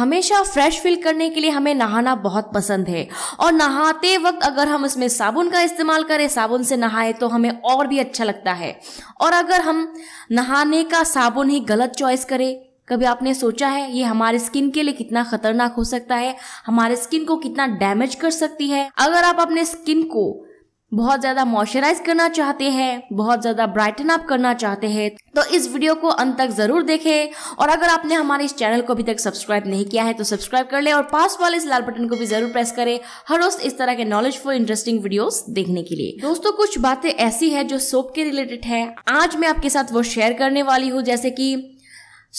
हमेशा fresh feel करने के लिए हमें नहाना बहुत पसंद है और नहाते वक्त अगर हम उसमें साबुन का इस्तेमाल करें साबुन से नहाए तो हमें और भी अच्छा लगता है और अगर हम नहाने का साबुन ही गलत चॉइस करें कभी आपने सोचा है ये हमारे स्किन के लिए कितना खतरनाक हो सकता है हमारे स्किन को कितना डैमेज कर सकती है अगर आप अपने स्किन को बहुत ज्यादा मॉइस्चराइज करना चाहते हैं बहुत ज्यादा ब्राइटन अप करना चाहते हैं तो इस वीडियो को अंत तक जरूर देखें और अगर आपने हमारे इस चैनल को अभी तक सब्सक्राइब नहीं किया है तो सब्सक्राइब कर ले और पास वाले इस लाल बटन को भी जरूर प्रेस करें हर रोज इस तरह के नॉलेज फॉर इंटरेस्टिंग वीडियो देखने के लिए दोस्तों कुछ बातें ऐसी है जो सोप के रिलेटेड है आज मैं आपके साथ वो शेयर करने वाली हूँ जैसे की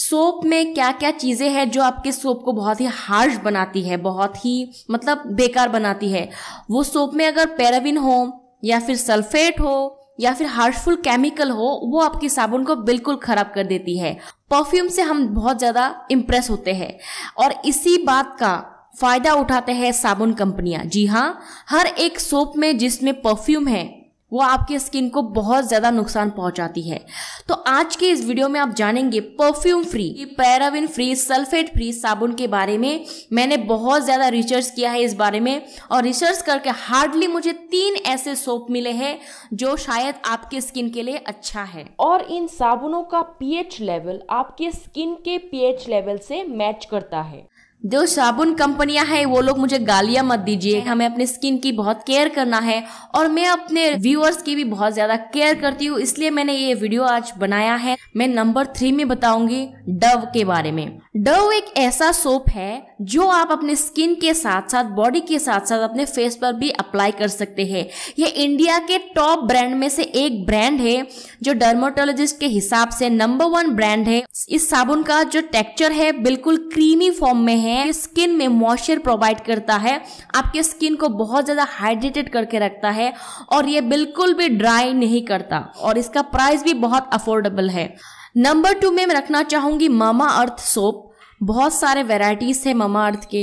सोप में क्या क्या चीज़ें हैं जो आपके सोप को बहुत ही हार्श बनाती है बहुत ही मतलब बेकार बनाती है वो सोप में अगर पैराविन हो या फिर सल्फेट हो या फिर हार्शफुल केमिकल हो वो आपकी साबुन को बिल्कुल ख़राब कर देती है परफ्यूम से हम बहुत ज़्यादा इम्प्रेस होते हैं और इसी बात का फ़ायदा उठाते हैं साबुन कंपनियां जी हाँ हर एक सोप में जिसमें परफ्यूम है वो आपके स्किन को बहुत ज़्यादा नुकसान पहुंचाती है तो आज के इस वीडियो में आप जानेंगे perfume free paraben free sulphate free साबुन के बारे में मैंने बहुत ज़्यादा रिसर्च किया है इस बारे में और रिसर्च करके हार्डली मुझे तीन ऐसे सोप मिले हैं जो शायद आपके स्किन के लिए अच्छा है और इन साबुनों का पीएच लेवल आपके स्किन के पीएच लेवल से मैच करता है जो साबुन कंपनियां हैं वो लोग मुझे गालियां मत दीजिए हमें अपने स्किन की बहुत केयर करना है और मैं अपने व्यूअर्स की भी बहुत ज्यादा केयर करती हूँ इसलिए मैंने ये वीडियो आज बनाया है मैं नंबर थ्री में बताऊंगी डव के बारे में डव एक ऐसा सोप है जो आप अपने स्किन के साथ साथ बॉडी के साथ साथ अपने फेस पर भी अप्लाई कर सकते हैं ये इंडिया के टॉप ब्रांड में से एक ब्रांड है जो डर्मोटोलॉजिस्ट के हिसाब से नंबर वन ब्रांड है इस साबुन का जो टेक्चर है बिल्कुल क्रीमी फॉर्म में है स्किन में मॉइस्चर प्रोवाइड करता है आपके स्किन को बहुत ज़्यादा हाइड्रेटेड करके रखता है और ये बिल्कुल भी ड्राई नहीं करता और इसका प्राइस भी बहुत अफोर्डेबल है नंबर टू में मैं रखना चाहूंगी मामा अर्थ सोप बहुत सारे वेराइटीज है ममा अर्थ के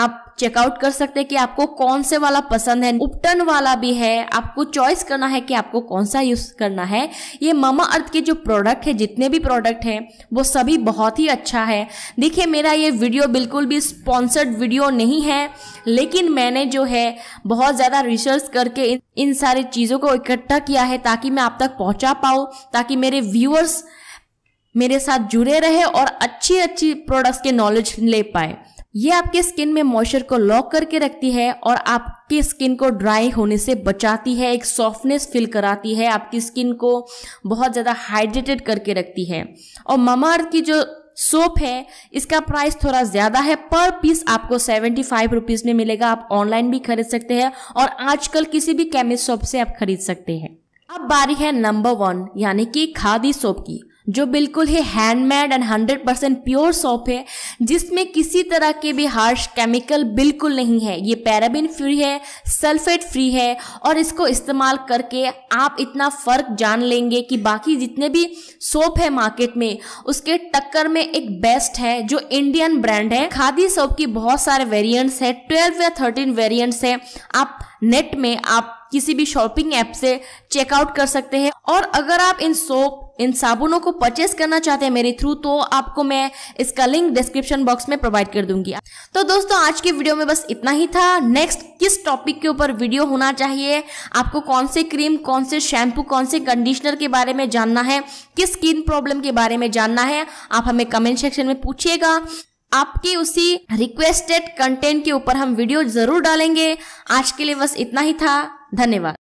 आप चेकआउट कर सकते हैं कि आपको कौन से वाला पसंद है उपटन वाला भी है आपको चॉइस करना है कि आपको कौन सा यूज करना है ये ममा अर्थ के जो प्रोडक्ट है जितने भी प्रोडक्ट हैं वो सभी बहुत ही अच्छा है देखिए मेरा ये वीडियो बिल्कुल भी स्पॉन्सर्ड वीडियो नहीं है लेकिन मैंने जो है बहुत ज़्यादा रिसर्च करके इन सारी चीज़ों को इकट्ठा किया है ताकि मैं आप तक पहुँचा पाऊँ ताकि मेरे व्यूअर्स मेरे साथ जुड़े रहे और अच्छी अच्छी प्रोडक्ट्स के नॉलेज ले पाए ये आपके स्किन में मॉइस्चर को लॉक करके रखती है और आपकी स्किन को ड्राई होने से बचाती है एक सॉफ्टनेस फील कराती है आपकी स्किन को बहुत ज़्यादा हाइड्रेटेड करके रखती है और मामा अर्थ की जो सोप है इसका प्राइस थोड़ा ज़्यादा है पर पीस आपको सेवेंटी फाइव रुपीज़ में मिलेगा आप ऑनलाइन भी खरीद सकते हैं और आजकल किसी भी केमिस्ट शॉप से आप खरीद सकते हैं अब बारी है नंबर वन यानी कि खादी सोप की जो बिल्कुल ही handmade and hundred percent pure soap है जिसमें किसी तरह के भी हार्श केमिकल बिल्कुल नहीं है ये पैराबिन फ्री है सल्फेट फ्री है और इसको इस्तेमाल करके आप इतना फ़र्क जान लेंगे कि बाकी जितने भी सोप है मार्केट में उसके टक्कर में एक बेस्ट है जो इंडियन ब्रांड है खादी सोप की बहुत सारे वेरियंट्स है ट्वेल्व या थर्टीन वेरियंट्स है आप नेट में आप किसी भी शॉपिंग ऐप से चेकआउट कर सकते हैं और अगर आप इन सोप इन साबुनों को परचेस करना चाहते हैं मेरे थ्रू तो आपको मैं इसका लिंक डिस्क्रिप्शन बॉक्स में प्रोवाइड कर दूंगी तो दोस्तों आज के वीडियो में बस इतना ही था नेक्स्ट किस टॉपिक के ऊपर वीडियो होना चाहिए आपको कौन से क्रीम कौन से शैम्पू कौन से कंडीशनर के बारे में जानना है किस स्किन प्रॉब्लम के बारे में जानना है आप हमें कमेंट सेक्शन में पूछिएगा आपकी उसी रिक्वेस्टेड कंटेंट के ऊपर हम वीडियो जरूर डालेंगे आज के लिए बस इतना ही था धन्यवाद